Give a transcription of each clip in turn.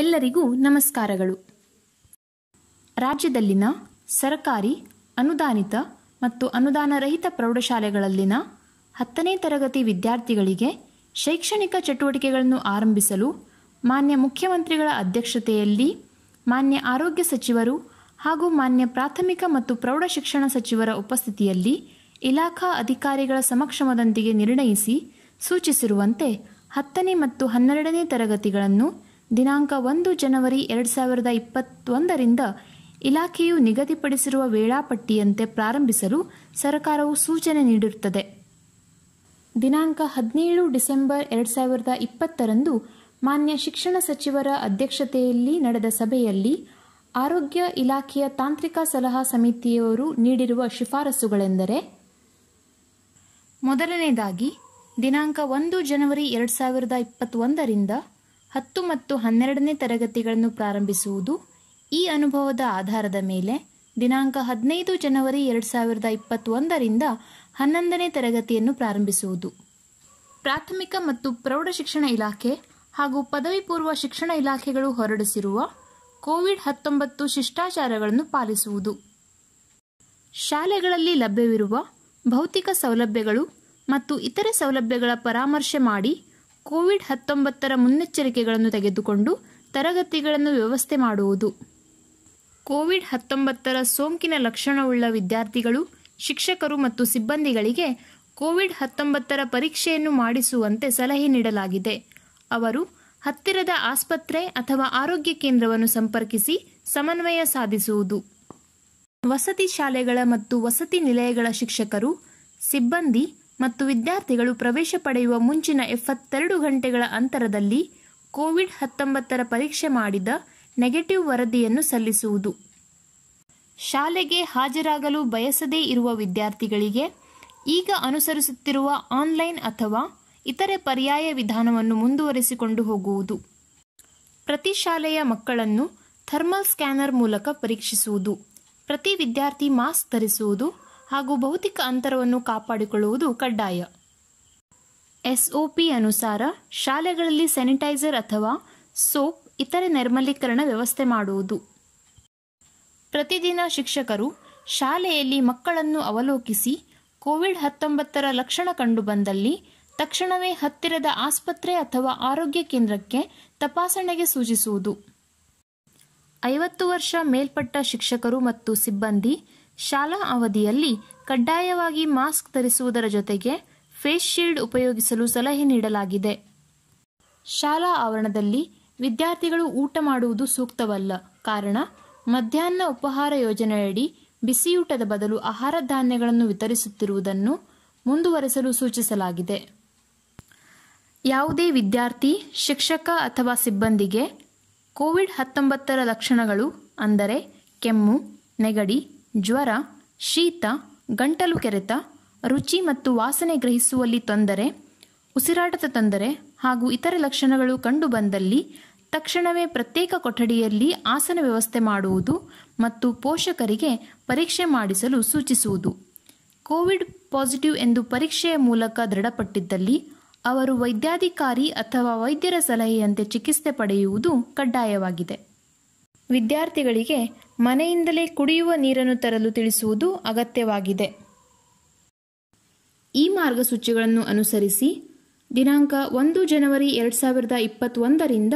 ಎಲ್ಲರಿಗೂ ನಮಸ್ಕಾರಗಳು ರಾಜ್ಯದಲ್ಲಿನ ಸರಕಾರಿ ಅನುದಾನಿತ ಮತ್ತು ಅನುದಾನರಹಿತ ಪ್ರೌಢಶಾಲೆಗಳಲ್ಲಿನ ಹತ್ತನೇ ತರಗತಿ ವಿದ್ಯಾರ್ಥಿಗಳಿಗೆ ಶೈಕ್ಷಣಿಕ ಚಟುವಟಿಕೆಗಳನ್ನು ಆರಂಭಿಸಲು ಮಾನ್ಯ ಮುಖ್ಯಮಂತ್ರಿಗಳ ಅಧ್ಯಕ್ಷತೆಯಲ್ಲಿ ಮಾನ್ಯ ಆರೋಗ್ಯ ಸಚಿವರು ಹಾಗೂ ಮಾನ್ಯ ಪ್ರಾಥಮಿಕ ಮತ್ತು ಪ್ರೌಢ ಶಿಕ್ಷಣ ಸಚಿವರ ಉಪಸ್ಥಿತಿಯಲ್ಲಿ ಇಲಾಖಾ ಅಧಿಕಾರಿಗಳ ಸಮಕ್ಷಮದೊಂದಿಗೆ ನಿರ್ಣಯಿಸಿ ಸೂಚಿಸಿರುವಂತೆ ಹತ್ತನೇ ಮತ್ತು ಹನ್ನೆರಡನೇ ತರಗತಿಗಳನ್ನು ದಿನಾಂಕ ಒಂದು ಜನವರಿ ಎರಡು ಸಾವಿರದ ಇಪ್ಪತ್ತೊಂದರಿಂದ ಇಲಾಖೆಯು ನಿಗದಿಪಡಿಸಿರುವ ವೇಳಾಪಟ್ಟಿಯಂತೆ ಪ್ರಾರಂಭಿಸಲು ಸರ್ಕಾರವು ಸೂಚನೆ ನೀಡಿರುತ್ತದೆ ದಿನಾಂಕ ಹದಿನೇಳು ಡಿಸೆಂಬರ್ ಎರಡು ಸಾವಿರದ ಇಪ್ಪತ್ತರಂದು ಮಾನ್ಯ ಶಿಕ್ಷಣ ಸಚಿವರ ಅಧ್ಯಕ್ಷತೆಯಲ್ಲಿ ನಡೆದ ಸಭೆಯಲ್ಲಿ ಆರೋಗ್ಯ ಇಲಾಖೆಯ ತಾಂತ್ರಿಕ ಸಲಹಾ ಸಮಿತಿಯವರು ನೀಡಿರುವ ಶಿಫಾರಸುಗಳೆಂದರೆ ಮೊದಲನೇದಾಗಿ ದಿನಾಂಕ ಒಂದು ಜನವರಿ ಎರಡು ಸಾವಿರದ ಇಪ್ಪತ್ತೊಂದರಿಂದ ಹತ್ತು ಮತ್ತು ಹನ್ನೆರಡನೇ ತರಗತಿಗಳನ್ನು ಪ್ರಾರಂಭಿಸುವುದು ಈ ಅನುಭವದ ಆಧಾರದ ಮೇಲೆ ದಿನಾಂಕ ಹದಿನೈದು ಜನವರಿ ಎರಡು ಸಾವಿರದ ಇಪ್ಪತ್ತೊಂದರಿಂದ ಹನ್ನೊಂದನೇ ತರಗತಿಯನ್ನು ಪ್ರಾರಂಭಿಸುವುದು ಪ್ರಾಥಮಿಕ ಮತ್ತು ಪ್ರೌಢ ಶಿಕ್ಷಣ ಇಲಾಖೆ ಹಾಗೂ ಪದವಿ ಪೂರ್ವ ಶಿಕ್ಷಣ ಇಲಾಖೆಗಳು ಹೊರಡಿಸಿರುವ ಕೋವಿಡ್ ಹತ್ತೊಂಬತ್ತು ಶಿಷ್ಟಾಚಾರಗಳನ್ನು ಪಾಲಿಸುವುದು ಶಾಲೆಗಳಲ್ಲಿ ಲಭ್ಯವಿರುವ ಭೌತಿಕ ಸೌಲಭ್ಯಗಳು ಮತ್ತು ಇತರೆ ಸೌಲಭ್ಯಗಳ ಪರಾಮರ್ಶೆ ಮಾಡಿ ಕೋವಿಡ್ ಹತ್ತೊಂಬತ್ತರ ಮುನ್ನೆಚ್ಚರಿಕೆಗಳನ್ನು ತೆಗೆದುಕೊಂಡು ತರಗತಿಗಳನ್ನು ವ್ಯವಸ್ಥೆ ಮಾಡುವುದು ಕೋವಿಡ್ ಹತ್ತೊಂಬತ್ತರ ಸೋಂಕಿನ ಲಕ್ಷಣವುಳ್ಳ ವಿದ್ಯಾರ್ಥಿಗಳು ಶಿಕ್ಷಕರು ಮತ್ತು ಸಿಬ್ಬಂದಿಗಳಿಗೆ ಕೋವಿಡ್ ಹತ್ತೊಂಬತ್ತರ ಪರೀಕ್ಷೆಯನ್ನು ಮಾಡಿಸುವಂತೆ ಸಲಹೆ ನೀಡಲಾಗಿದೆ ಅವರು ಹತ್ತಿರದ ಆಸ್ಪತ್ರೆ ಅಥವಾ ಆರೋಗ್ಯ ಕೇಂದ್ರವನ್ನು ಸಂಪರ್ಕಿಸಿ ಸಮನ್ವಯ ಸಾಧಿಸುವುದು ವಸತಿ ಶಾಲೆಗಳ ಮತ್ತು ವಸತಿ ನಿಲಯಗಳ ಶಿಕ್ಷಕರು ಸಿಬ್ಬಂದಿ ಮತ್ತು ವಿದ್ಯಾರ್ಥಿಗಳು ಪ್ರವೇಶ ಪಡೆಯುವ ಮುಂಚಿನ ಎಪ್ಪತ್ತೆರಡು ಗಂಟೆಗಳ ಅಂತರದಲ್ಲಿ ಕೋವಿಡ್ ಹತ್ತೊಂಬತ್ತರ ಪರೀಕ್ಷೆ ಮಾಡಿದ ನೆಗೆಟಿವ್ ವರದಿಯನ್ನು ಸಲ್ಲಿಸುವುದು ಶಾಲೆಗೆ ಹಾಜರಾಗಲು ಬಯಸದೇ ಇರುವ ವಿದ್ಯಾರ್ಥಿಗಳಿಗೆ ಈಗ ಅನುಸರಿಸುತ್ತಿರುವ ಆನ್ಲೈನ್ ಅಥವಾ ಇತರೆ ಪರ್ಯಾಯ ವಿಧಾನವನ್ನು ಮುಂದುವರಿಸಿಕೊಂಡು ಹೋಗುವುದು ಪ್ರತಿ ಶಾಲೆಯ ಮಕ್ಕಳನ್ನು ಥರ್ಮಲ್ ಸ್ಕ್ಯಾನರ್ ಮೂಲಕ ಪರೀಕ್ಷಿಸುವುದು ಪ್ರತಿ ವಿದ್ಯಾರ್ಥಿ ಮಾಸ್ಕ್ ಧರಿಸುವುದು ಹಾಗೂ ಭೌತಿಕ ಅಂತರವನ್ನು ಕಾಪಾಡಿಕೊಳ್ಳುವುದು ಕಡ್ಡಾಯ ಎಸ್ಒಪಿ ಅನುಸಾರ ಶಾಲೆಗಳಲ್ಲಿ ಸ್ಯಾನಿಟೈಸರ್ ಅಥವಾ ಸೋಪ್ ಇತರೆ ನೈರ್ಮಲೀಕರಣ ವ್ಯವಸ್ಥೆ ಮಾಡುವುದು ಪ್ರತಿದಿನ ಶಿಕ್ಷಕರು ಶಾಲೆಯಲ್ಲಿ ಮಕ್ಕಳನ್ನು ಅವಲೋಕಿಸಿ ಕೋವಿಡ್ ಹತ್ತೊಂಬತ್ತರ ಲಕ್ಷಣ ಕಂಡುಬಂದಲ್ಲಿ ತಕ್ಷಣವೇ ಹತ್ತಿರದ ಆಸ್ಪತ್ರೆ ಅಥವಾ ಆರೋಗ್ಯ ಕೇಂದ್ರಕ್ಕೆ ತಪಾಸಣೆಗೆ ಸೂಚಿಸುವುದು ಐವತ್ತು ವರ್ಷ ಮೇಲ್ಪಟ್ಟ ಶಿಕ್ಷಕರು ಮತ್ತು ಸಿಬ್ಬಂದಿ ಶಾಲಾ ಅವಧಿಯಲ್ಲಿ ಕಡ್ಡಾಯವಾಗಿ ಮಾಸ್ಕ್ ಧರಿಸುವುದರ ಜೊತೆಗೆ ಫೇಸ್ ಶೀಲ್ಡ್ ಉಪಯೋಗಿಸಲು ಸಲಹೆ ನೀಡಲಾಗಿದೆ ಶಾಲಾ ಆವರಣದಲ್ಲಿ ವಿದ್ಯಾರ್ಥಿಗಳು ಊಟ ಮಾಡುವುದು ಸೂಕ್ತವಲ್ಲ ಕಾರಣ ಮಧ್ಯಾಹ್ನ ಉಪಹಾರ ಯೋಜನೆಯಡಿ ಬಿಸಿಯೂಟದ ಬದಲು ಆಹಾರ ಧಾನ್ಯಗಳನ್ನು ವಿತರಿಸುತ್ತಿರುವುದನ್ನು ಮುಂದುವರೆಸಲು ಸೂಚಿಸಲಾಗಿದೆ ಯಾವುದೇ ವಿದ್ಯಾರ್ಥಿ ಶಿಕ್ಷಕ ಅಥವಾ ಸಿಬ್ಬಂದಿಗೆ ಕೋವಿಡ್ ಹತ್ತೊಂಬತ್ತರ ಲಕ್ಷಣಗಳು ಅಂದರೆ ಕೆಮ್ಮು ನೆಗಡಿ ಜ್ವರ ಶೀತ ಗಂಟಲು ಕೆರೆತ ರುಚಿ ಮತ್ತು ವಾಸನೆ ಗ್ರಹಿಸುವಲ್ಲಿ ತೊಂದರೆ ಉಸಿರಾಟದ ತೊಂದರೆ ಹಾಗೂ ಇತರ ಲಕ್ಷಣಗಳು ಕಂಡುಬಂದಲ್ಲಿ ತಕ್ಷಣವೇ ಪ್ರತ್ಯೇಕ ಕೊಠಡಿಯಲ್ಲಿ ಆಸನ ವ್ಯವಸ್ಥೆ ಮಾಡುವುದು ಮತ್ತು ಪೋಷಕರಿಗೆ ಪರೀಕ್ಷೆ ಮಾಡಿಸಲು ಸೂಚಿಸುವುದು ಕೋವಿಡ್ ಪಾಸಿಟಿವ್ ಎಂದು ಪರೀಕ್ಷೆಯ ಮೂಲಕ ದೃಢಪಟ್ಟಿದ್ದಲ್ಲಿ ಅವರು ವೈದ್ಯಾಧಿಕಾರಿ ಅಥವಾ ವೈದ್ಯರ ಸಲಹೆಯಂತೆ ಚಿಕಿತ್ಸೆ ಪಡೆಯುವುದು ಕಡ್ಡಾಯವಾಗಿದೆ ವಿದ್ಯಾರ್ಥಿಗಳಿಗೆ ಮನೆಯಿಂದಲೇ ಕುಡಿಯುವ ನೀರನ್ನು ತರಲು ತಿಳಿಸುವುದು ಅಗತ್ಯವಾಗಿದೆ ಈ ಮಾರ್ಗಸೂಚಿಗಳನ್ನು ಅನುಸರಿಸಿ ದಿನಾಂಕ ಒಂದು ಜನವರಿ ಎರಡು ಸಾವಿರದ ಇಪ್ಪತ್ತೊಂದರಿಂದ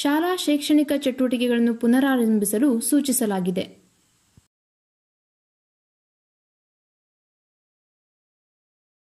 ಶಾಲಾ ಶೈಕ್ಷಣಿಕ ಚಟುವಟಿಕೆಗಳನ್ನು ಪುನರಾರಂಭಿಸಲು ಸೂಚಿಸಲಾಗಿದೆ